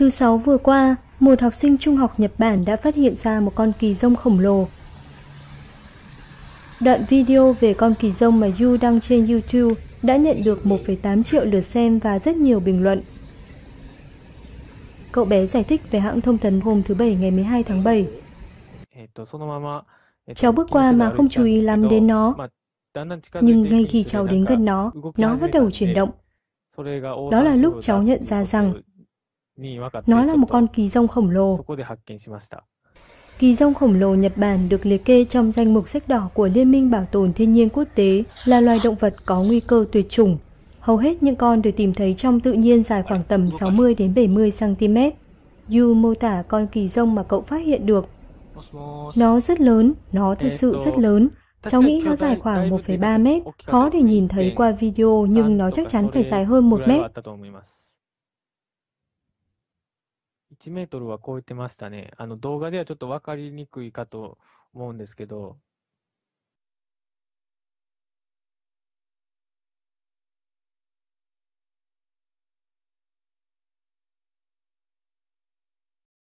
Thứ sáu vừa qua, một học sinh trung học Nhật Bản đã phát hiện ra một con kỳ rông khổng lồ. Đoạn video về con kỳ rông mà Yu đăng trên YouTube đã nhận được 1,8 triệu lượt xem và rất nhiều bình luận. Cậu bé giải thích về hãng thông tấn hôm thứ Bảy ngày 12 tháng 7. Cháu bước qua mà không chú ý lắm đến nó, nhưng ngay khi cháu đến gần nó, nó bắt đầu chuyển động. Đó là lúc cháu nhận ra rằng nó là một con kỳ rông khổng lồ. Kỳ rông khổng lồ Nhật Bản được liệt kê trong danh mục sách đỏ của Liên minh Bảo tồn Thiên nhiên Quốc tế là loài động vật có nguy cơ tuyệt chủng. Hầu hết những con được tìm thấy trong tự nhiên dài khoảng tầm 60 đến 70 cm. Yu mô tả con kỳ rông mà cậu phát hiện được. Nó rất lớn, nó thật sự rất lớn. Cháu nghĩ nó dài khoảng 1,3 mét, khó để nhìn thấy qua video nhưng nó chắc chắn phải dài hơn 1 mét. 1メートルは超えてましたね。あの動画ではちょっと分かりにくいかと思うんですけど、